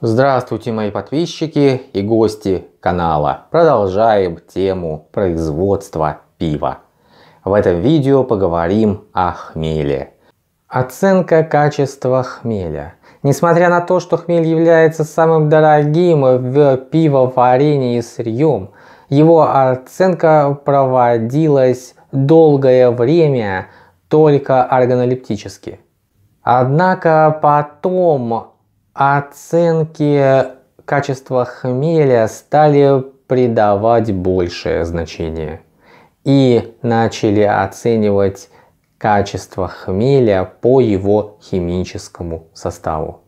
Здравствуйте, мои подписчики и гости канала. Продолжаем тему производства пива. В этом видео поговорим о хмеле. Оценка качества хмеля. Несмотря на то, что хмель является самым дорогим в пивоварении сырьем, его оценка проводилась долгое время только органолептически. Однако потом Оценки качества хмеля стали придавать большее значение и начали оценивать качество хмеля по его химическому составу.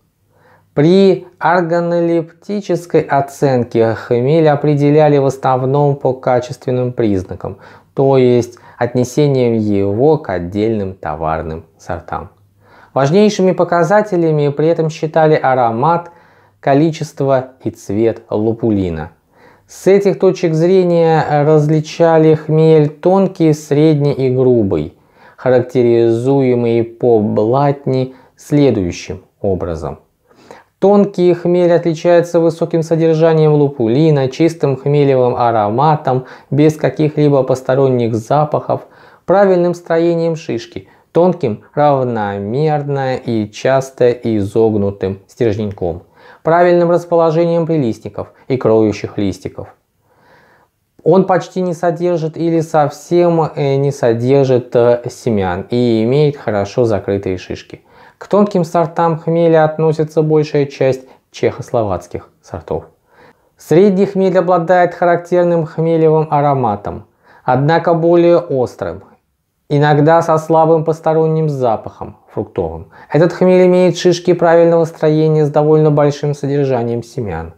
При органолептической оценке хмель определяли в основном по качественным признакам, то есть отнесением его к отдельным товарным сортам. Важнейшими показателями при этом считали аромат, количество и цвет лупулина. С этих точек зрения э, различали хмель тонкий, средний и грубый, характеризуемый по блатни следующим образом. Тонкий хмель отличается высоким содержанием лупулина, чистым хмелевым ароматом, без каких-либо посторонних запахов, правильным строением шишки – тонким, равномерно и часто изогнутым стерженьком, правильным расположением прилистников и кроющих листиков. Он почти не содержит или совсем э, не содержит э, семян и имеет хорошо закрытые шишки. К тонким сортам хмеля относится большая часть чехословацких сортов. Средний хмель обладает характерным хмелевым ароматом, однако более острым, иногда со слабым посторонним запахом фруктовым. Этот хмель имеет шишки правильного строения с довольно большим содержанием семян.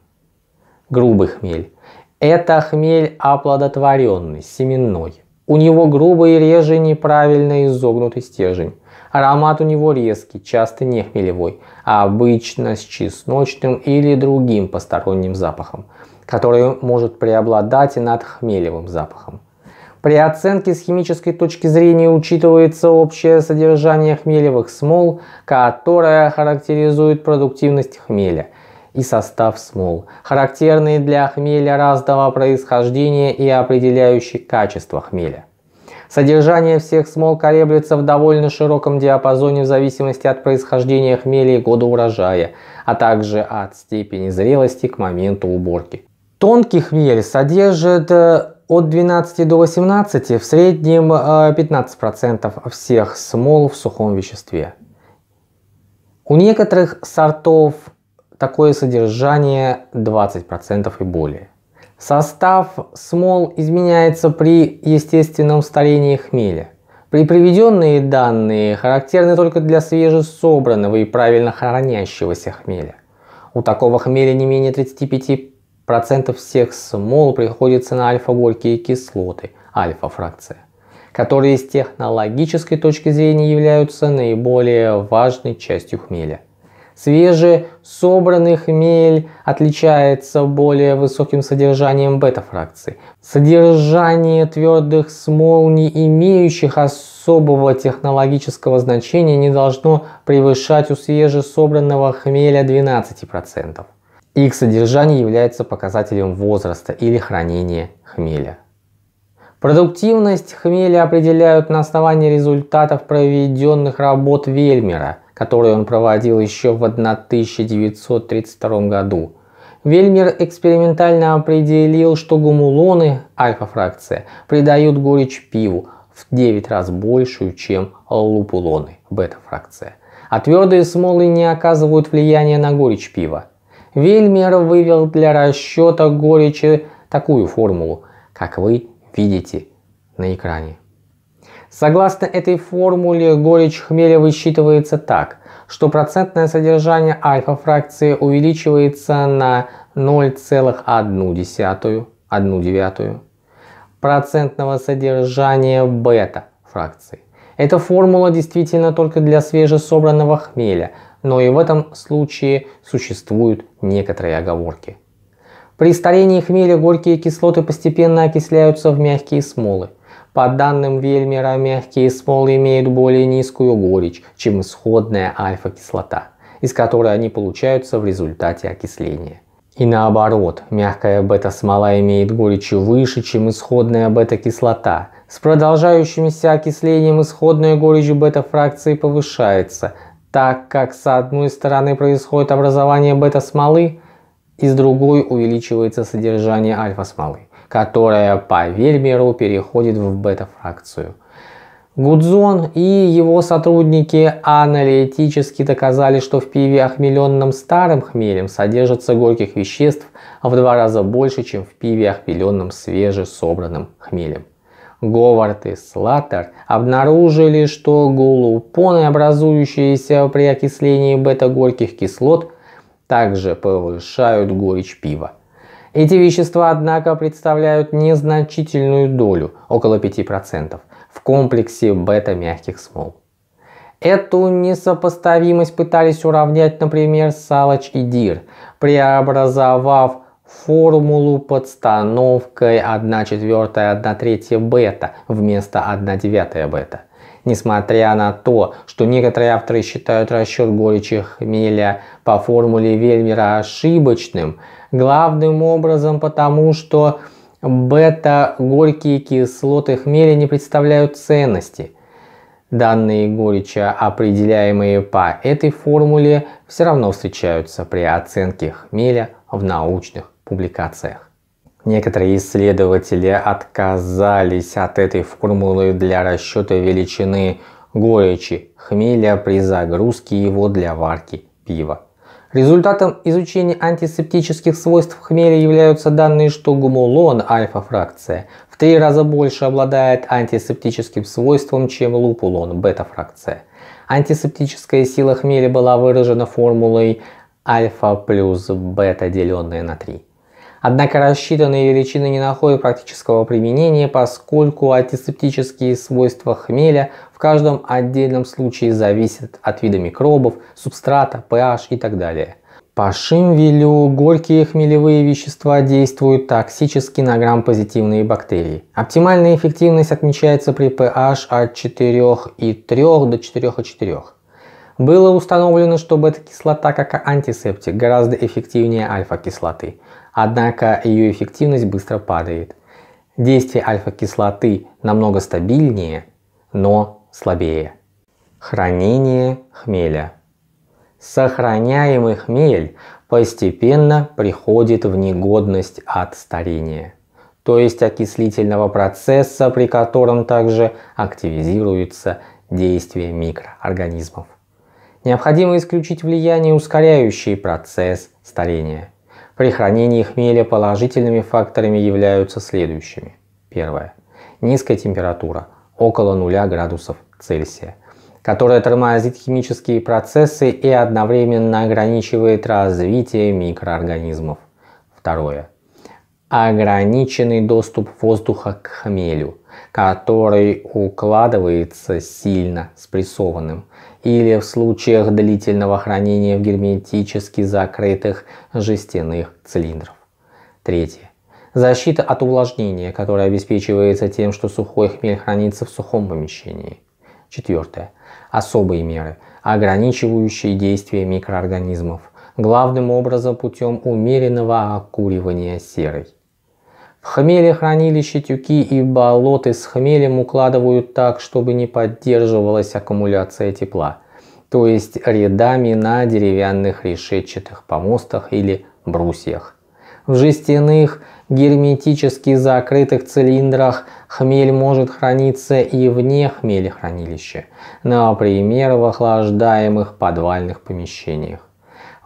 Грубый хмель. Это хмель оплодотворенный, семенной. У него грубый и реже неправильно изогнутый стержень. Аромат у него резкий, часто не хмелевой, а обычно с чесночным или другим посторонним запахом, который может преобладать и над хмелевым запахом. При оценке с химической точки зрения учитывается общее содержание хмелевых смол, которое характеризует продуктивность хмеля и состав смол, характерные для хмеля разного происхождения и определяющие качество хмеля. Содержание всех смол колеблется в довольно широком диапазоне в зависимости от происхождения хмеля и года урожая, а также от степени зрелости к моменту уборки. Тонкий хмель содержит э, от 12 до 18 в среднем 15% э, всех смол в сухом веществе. У некоторых сортов такое содержание 20% и более. Состав смол изменяется при естественном старении хмеля. При приведенные данные характерны только для свежесобранного и правильно хранящегося хмеля. У такого хмеля не менее 35 процентов всех смол приходится на альфа-горькие кислоты, альфа-фракция, которые с технологической точки зрения являются наиболее важной частью хмеля. Свежий собранный хмель отличается более высоким содержанием бета-фракции. Содержание твердых смол, не имеющих особого технологического значения, не должно превышать у свежесобранного хмеля 12%. Их содержание является показателем возраста или хранения хмеля. Продуктивность хмеля определяют на основании результатов проведенных работ Вельмера, которые он проводил еще в 1932 году. Вельмер экспериментально определил, что гумулоны, альфа-фракция, придают горечь пиву в 9 раз большую, чем лупулоны, бета-фракция. А твердые смолы не оказывают влияния на горечь пива. Вельмер вывел для расчета горечи такую формулу, как вы видите на экране. Согласно этой формуле, горечь хмеля высчитывается так, что процентное содержание альфа-фракции увеличивается на 0,1 процентного содержания бета-фракции. Эта формула действительно только для свежесобранного хмеля – но и в этом случае существуют некоторые оговорки. При старении хмеля горькие кислоты постепенно окисляются в мягкие смолы. По данным Вельмера, мягкие смолы имеют более низкую горечь, чем исходная альфа-кислота, из которой они получаются в результате окисления. И наоборот, мягкая бета-смола имеет горечь выше, чем исходная бета-кислота. С продолжающимся окислением исходная горечь бета-фракции повышается, так как с одной стороны происходит образование бета-смолы, и с другой увеличивается содержание альфа-смолы, которая по Вельмеру переходит в бета-фракцию. Гудзон и его сотрудники аналитически доказали, что в пиве, охмеленном старым хмелем, содержится горьких веществ в два раза больше, чем в пиве, охмеленном свежесобранным хмелем. Говард и Слаттер обнаружили, что гулупоны, образующиеся при окислении бета-горьких кислот, также повышают горечь пива. Эти вещества, однако, представляют незначительную долю, около 5%, в комплексе бета-мягких смол. Эту несопоставимость пытались уравнять, например, Салоч и Дир, преобразовав формулу подстановкой 1 четвертая, 1 третья бета вместо 1 девятая бета. Несмотря на то, что некоторые авторы считают расчет горечи хмеля по формуле Вельмера ошибочным, главным образом потому, что бета-горькие кислоты хмеля не представляют ценности. Данные горечи, определяемые по этой формуле, все равно встречаются при оценке хмеля в научных публикациях. Некоторые исследователи отказались от этой формулы для расчета величины горечи хмеля при загрузке его для варки пива. Результатом изучения антисептических свойств хмеля являются данные, что гумулон альфа-фракция в три раза больше обладает антисептическим свойством, чем лупулон бета-фракция. Антисептическая сила хмеля была выражена формулой альфа плюс бета деленное на 3. Однако рассчитанные величины не находят практического применения, поскольку антисептические свойства хмеля в каждом отдельном случае зависят от вида микробов, субстрата, pH и так далее. По Шимвелю горькие хмелевые вещества действуют токсически на грамм-позитивные бактерии. Оптимальная эффективность отмечается при pH от 4,3 до 4,4. Было установлено, что бета-кислота как антисептик гораздо эффективнее альфа-кислоты, однако ее эффективность быстро падает. Действие альфа-кислоты намного стабильнее, но слабее. Хранение хмеля. Сохраняемый хмель постепенно приходит в негодность от старения, то есть окислительного процесса, при котором также активизируется действие микроорганизмов. Необходимо исключить влияние, ускоряющие процесс старения. При хранении хмеля положительными факторами являются следующими. Первое. Низкая температура, около 0 градусов Цельсия, которая тормозит химические процессы и одновременно ограничивает развитие микроорганизмов. Второе. Ограниченный доступ воздуха к хмелю, который укладывается сильно спрессованным, или в случаях длительного хранения в герметически закрытых жестяных цилиндров. Третье. Защита от увлажнения, которая обеспечивается тем, что сухой хмель хранится в сухом помещении. Четвертое. Особые меры, ограничивающие действие микроорганизмов, главным образом путем умеренного окуривания серой. Хмели хранилище тюки и болоты с хмелем укладывают так, чтобы не поддерживалась аккумуляция тепла, то есть рядами на деревянных решетчатых помостах или брусьях. В жестяных, герметически закрытых цилиндрах хмель может храниться и вне хмелехранилища, например, в охлаждаемых подвальных помещениях.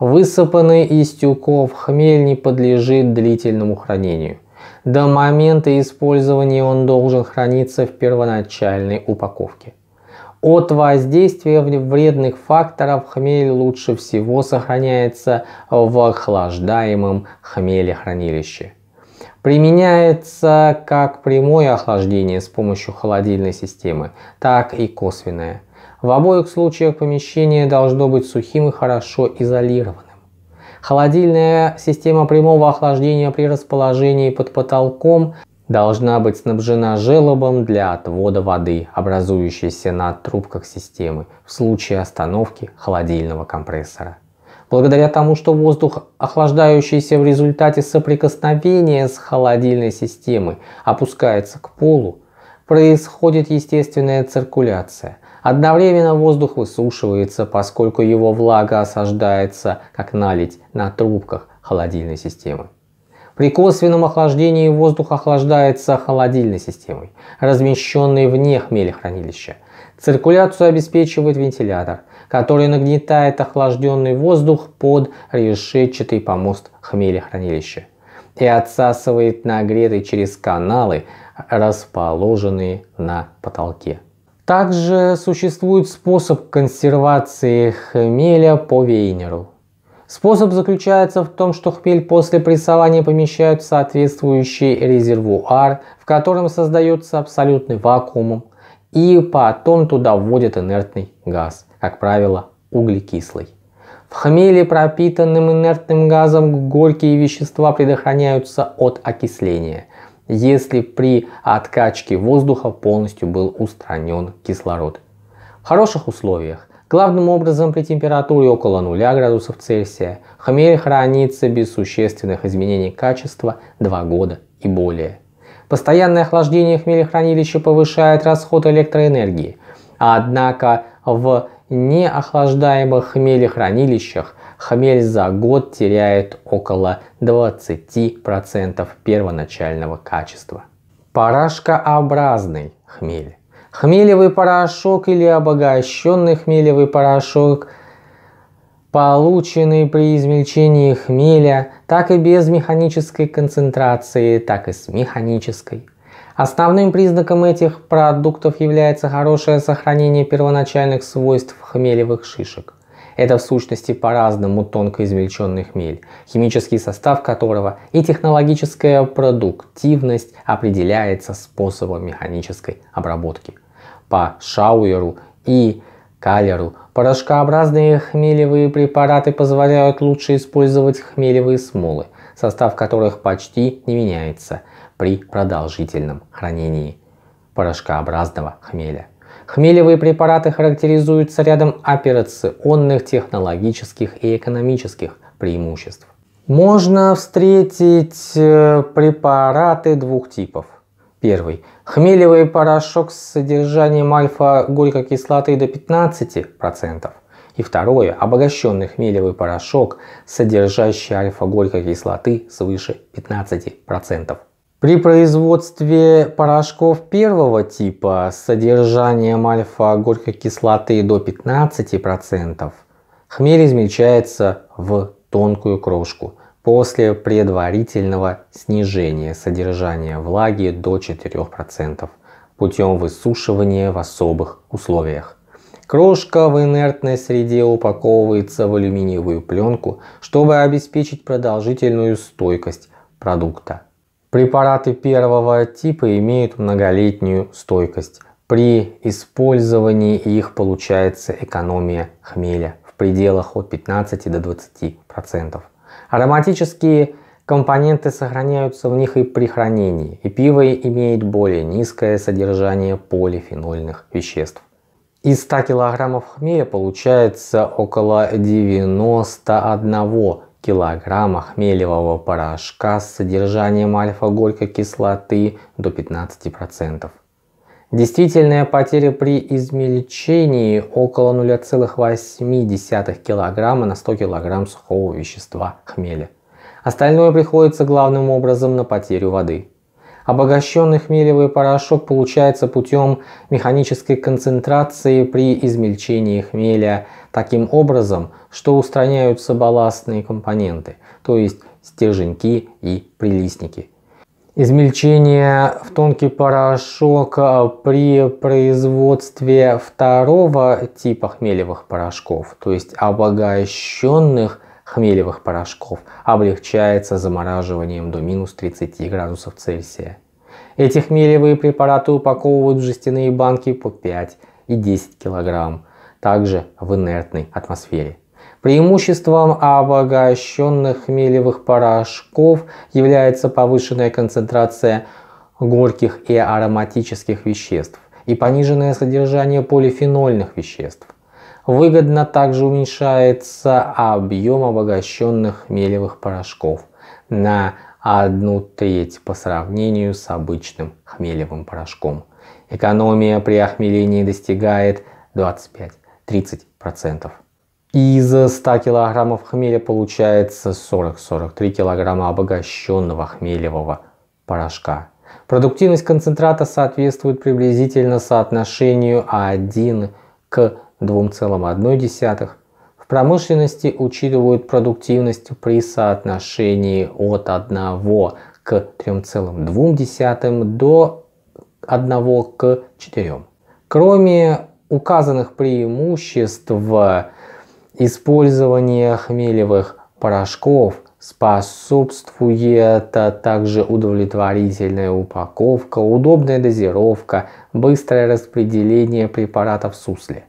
Высыпанный из тюков хмель не подлежит длительному хранению. До момента использования он должен храниться в первоначальной упаковке. От воздействия вредных факторов хмель лучше всего сохраняется в охлаждаемом хмелехранилище. Применяется как прямое охлаждение с помощью холодильной системы, так и косвенное. В обоих случаях помещение должно быть сухим и хорошо изолировано. Холодильная система прямого охлаждения при расположении под потолком должна быть снабжена желобом для отвода воды, образующейся на трубках системы в случае остановки холодильного компрессора. Благодаря тому, что воздух, охлаждающийся в результате соприкосновения с холодильной системой, опускается к полу, происходит естественная циркуляция, Одновременно воздух высушивается, поскольку его влага осаждается, как налить, на трубках холодильной системы. При косвенном охлаждении воздух охлаждается холодильной системой, размещенной вне хмелехранилища. Циркуляцию обеспечивает вентилятор, который нагнетает охлажденный воздух под решетчатый помост хмелехранилища и отсасывает нагретый через каналы, расположенные на потолке. Также существует способ консервации хмеля по вейнеру. Способ заключается в том, что хмель после прессования помещают в соответствующий резервуар, в котором создается абсолютный вакуум, и потом туда вводят инертный газ, как правило, углекислый. В хмеле, пропитанным инертным газом, горькие вещества предохраняются от окисления – если при откачке воздуха полностью был устранен кислород. В хороших условиях, главным образом при температуре около 0 градусов Цельсия, хмель хранится без существенных изменений качества 2 года и более. Постоянное охлаждение хмелехранилища повышает расход электроэнергии, однако в неохлаждаемых хмелехранилищах хмель за год теряет около 20% первоначального качества. Порошкообразный хмель. Хмелевый порошок или обогащенный хмелевый порошок, полученный при измельчении хмеля, так и без механической концентрации, так и с механической. Основным признаком этих продуктов является хорошее сохранение первоначальных свойств хмелевых шишек. Это в сущности по-разному тонко измельченный хмель, химический состав которого и технологическая продуктивность определяется способом механической обработки. По Шауеру и Калеру порошкообразные хмелевые препараты позволяют лучше использовать хмелевые смолы, состав которых почти не меняется при продолжительном хранении порошкообразного хмеля. Хмелевые препараты характеризуются рядом операционных, технологических и экономических преимуществ. Можно встретить э, препараты двух типов. Первый. Хмелевый порошок с содержанием альфа-горькой кислоты до 15%. И второе. Обогащенный хмелевый порошок, содержащий альфа-горькой кислоты свыше 15%. При производстве порошков первого типа с содержанием альфа-горькой кислоты до 15% хмель измельчается в тонкую крошку после предварительного снижения содержания влаги до 4% путем высушивания в особых условиях. Крошка в инертной среде упаковывается в алюминиевую пленку, чтобы обеспечить продолжительную стойкость продукта. Препараты первого типа имеют многолетнюю стойкость. При использовании их получается экономия хмеля в пределах от 15 до 20%. процентов. Ароматические компоненты сохраняются в них и при хранении, и пиво имеет более низкое содержание полифенольных веществ. Из 100 килограммов хмеля получается около 91 килограмма хмелевого порошка с содержанием альфа кислоты до 15%. Действительная потеря при измельчении около 0,8 килограмма на 100 килограмм сухого вещества хмеля. Остальное приходится главным образом на потерю воды. Обогащенный хмелевый порошок получается путем механической концентрации при измельчении хмеля таким образом, что устраняются балластные компоненты, то есть стерженьки и прилистники. Измельчение в тонкий порошок при производстве второго типа хмелевых порошков, то есть обогащенных хмелевых порошков облегчается замораживанием до минус 30 градусов Цельсия. Эти хмелевые препараты упаковывают в жестяные банки по 5 и 10 килограмм. также в инертной атмосфере. Преимуществом обогащенных хмелевых порошков является повышенная концентрация горьких и ароматических веществ и пониженное содержание полифенольных веществ. Выгодно также уменьшается объем обогащенных мелевых порошков на одну треть по сравнению с обычным хмелевым порошком. Экономия при охмелении достигает 25-30%. Из 100 кг хмеля получается 40-43 кг обогащенного хмелевого порошка. Продуктивность концентрата соответствует приблизительно соотношению 1 к 2,1. В промышленности учитывают продуктивность при соотношении от 1 к 3,2 до 1 к 4. Кроме указанных преимуществ использование хмелевых порошков способствует также удовлетворительная упаковка, удобная дозировка, быстрое распределение препаратов в сусле.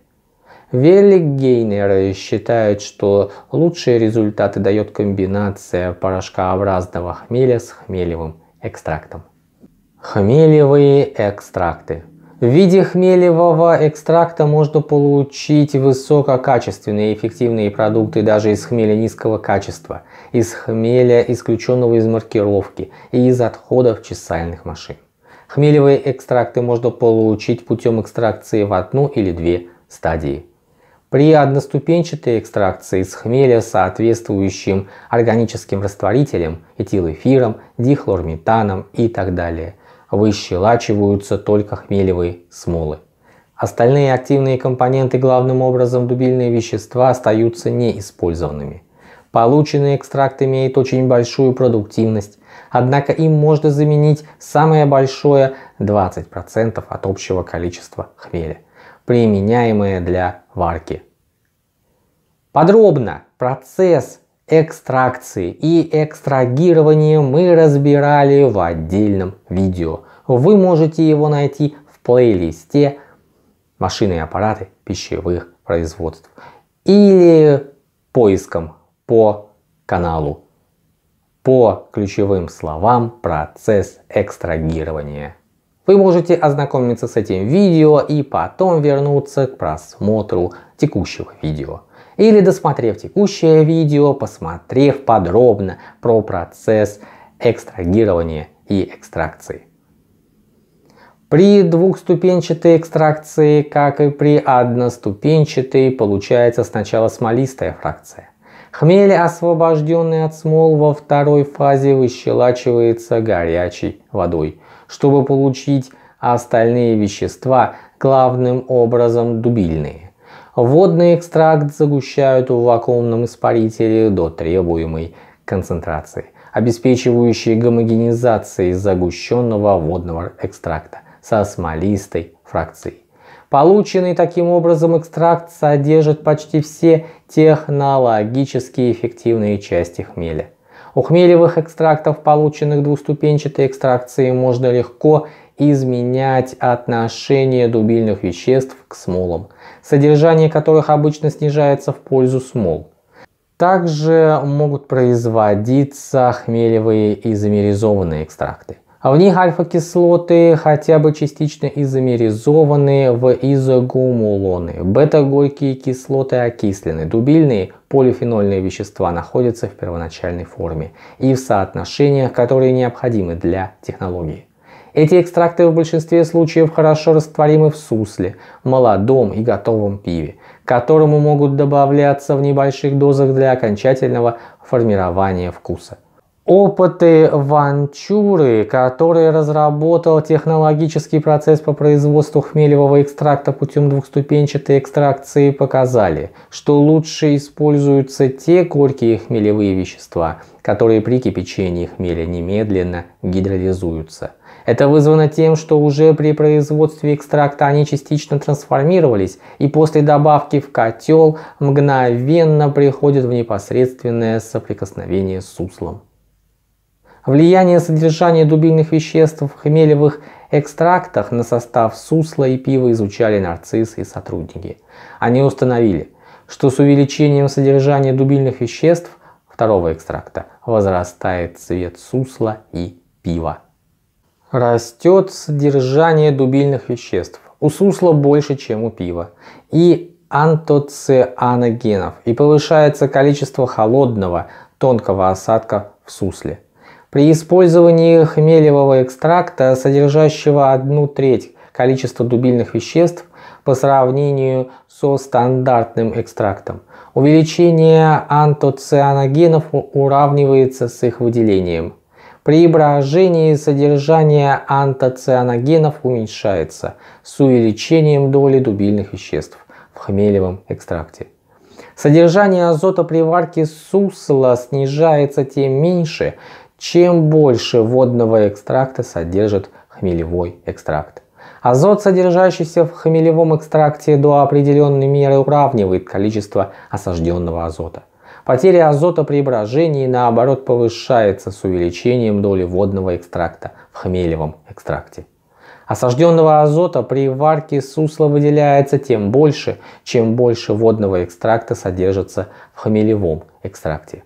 Велигейнеры считают, что лучшие результаты дает комбинация порошкообразного хмеля с хмелевым экстрактом. Хмелевые экстракты. В виде хмелевого экстракта можно получить высококачественные и эффективные продукты даже из хмеля низкого качества, из хмеля, исключенного из маркировки и из отходов чесальных машин. Хмелевые экстракты можно получить путем экстракции в одну или две стадии. При одноступенчатой экстракции с хмеля соответствующим органическим растворителем, этилэфиром, дихлорметаном и так далее, выщелачиваются только хмелевые смолы. Остальные активные компоненты, главным образом дубильные вещества, остаются неиспользованными. Полученный экстракт имеет очень большую продуктивность, однако им можно заменить самое большое 20% от общего количества хмеля применяемые для варки. Подробно процесс экстракции и экстрагирования мы разбирали в отдельном видео. Вы можете его найти в плейлисте «Машины и аппараты пищевых производств» или поиском по каналу по ключевым словам «процесс экстрагирования». Вы можете ознакомиться с этим видео и потом вернуться к просмотру текущего видео. Или досмотрев текущее видео, посмотрев подробно про процесс экстрагирования и экстракции. При двухступенчатой экстракции, как и при одноступенчатой, получается сначала смолистая фракция. Хмель, освобожденный от смол во второй фазе, выщелачивается горячей водой чтобы получить а остальные вещества, главным образом дубильные. Водный экстракт загущают в вакуумном испарителе до требуемой концентрации, обеспечивающей гомогенизацией загущенного водного экстракта со смолистой фракцией. Полученный таким образом экстракт содержит почти все технологически эффективные части хмеля. У хмелевых экстрактов, полученных двуступенчатой экстракцией, можно легко изменять отношение дубильных веществ к смолам, содержание которых обычно снижается в пользу смол. Также могут производиться хмелевые изомеризованные экстракты. А в них альфа-кислоты хотя бы частично изомеризованы в изогумулоны. Бета-горькие кислоты окислены, дубильные полифенольные вещества находятся в первоначальной форме и в соотношениях, которые необходимы для технологии. Эти экстракты в большинстве случаев хорошо растворимы в сусле, молодом и готовом пиве, которому могут добавляться в небольших дозах для окончательного формирования вкуса. Опыты Ванчуры, который разработал технологический процесс по производству хмелевого экстракта путем двухступенчатой экстракции, показали, что лучше используются те горькие хмелевые вещества, которые при кипячении хмеля немедленно гидролизуются. Это вызвано тем, что уже при производстве экстракта они частично трансформировались и после добавки в котел мгновенно приходят в непосредственное соприкосновение с суслом. Влияние содержания дубильных веществ в хмелевых экстрактах на состав сусла и пива изучали нарциссы и сотрудники. Они установили, что с увеличением содержания дубильных веществ второго экстракта возрастает цвет сусла и пива. Растет содержание дубильных веществ. У сусла больше, чем у пива. И антоцианогенов. И повышается количество холодного, тонкого осадка в сусле. При использовании хмелевого экстракта, содержащего одну треть количества дубильных веществ по сравнению со стандартным экстрактом, увеличение антоцианогенов уравнивается с их выделением. При брожении содержание антоцианогенов уменьшается с увеличением доли дубильных веществ в хмелевом экстракте. Содержание азота при варке сусла снижается тем меньше, чем больше водного экстракта содержит хмелевой экстракт. Азот, содержащийся в хмелевом экстракте до определенной меры уравнивает количество осажденного азота. Потеря азота при брожении, наоборот, повышается с увеличением доли водного экстракта в хмелевом экстракте. Осажденного азота при варке сусла выделяется тем больше, чем больше водного экстракта содержится в хмелевом экстракте.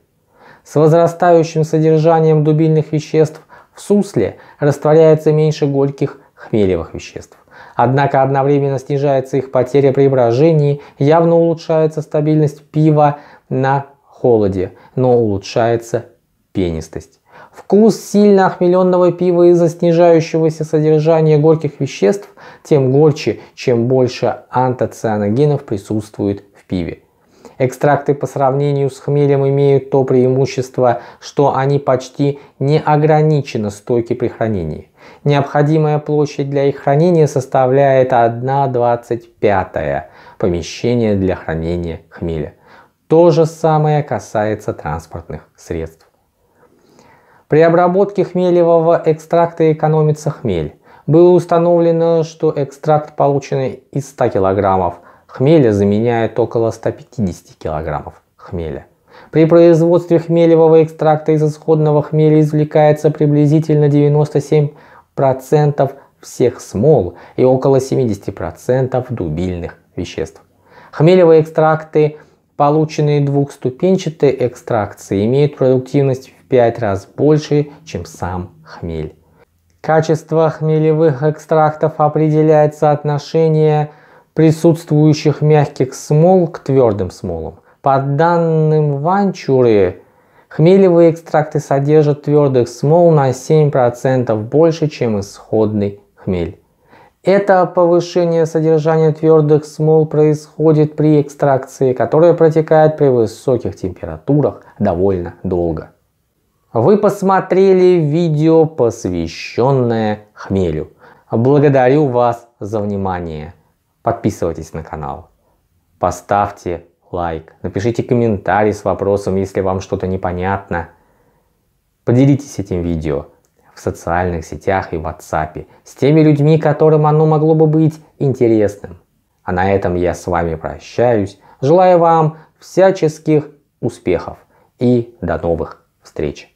С возрастающим содержанием дубильных веществ в сусле растворяется меньше горьких хмелевых веществ. Однако одновременно снижается их потеря при брожении, явно улучшается стабильность пива на холоде, но улучшается пенистость. Вкус сильно охмеленного пива из-за снижающегося содержания горьких веществ тем горче, чем больше антоцианогенов присутствует в пиве. Экстракты по сравнению с хмелем имеют то преимущество, что они почти не ограничены стойки при хранении. Необходимая площадь для их хранения составляет 1,25 помещение для хранения хмеля. То же самое касается транспортных средств. При обработке хмелевого экстракта экономится хмель. Было установлено, что экстракт, полученный из 100 килограммов – Хмеля заменяет около 150 кг хмеля. При производстве хмелевого экстракта из исходного хмеля извлекается приблизительно 97% всех смол и около 70% дубильных веществ. Хмелевые экстракты, полученные двухступенчатой экстракцией, имеют продуктивность в 5 раз больше, чем сам хмель. Качество хмелевых экстрактов определяет соотношение присутствующих мягких смол к твердым смолам. По данным Ванчуры, хмелевые экстракты содержат твердых смол на 7% больше, чем исходный хмель. Это повышение содержания твердых смол происходит при экстракции, которая протекает при высоких температурах довольно долго. Вы посмотрели видео, посвященное хмелю. Благодарю вас за внимание подписывайтесь на канал, поставьте лайк, напишите комментарий с вопросом, если вам что-то непонятно. Поделитесь этим видео в социальных сетях и в WhatsApp с теми людьми, которым оно могло бы быть интересным. А на этом я с вами прощаюсь. Желаю вам всяческих успехов и до новых встреч!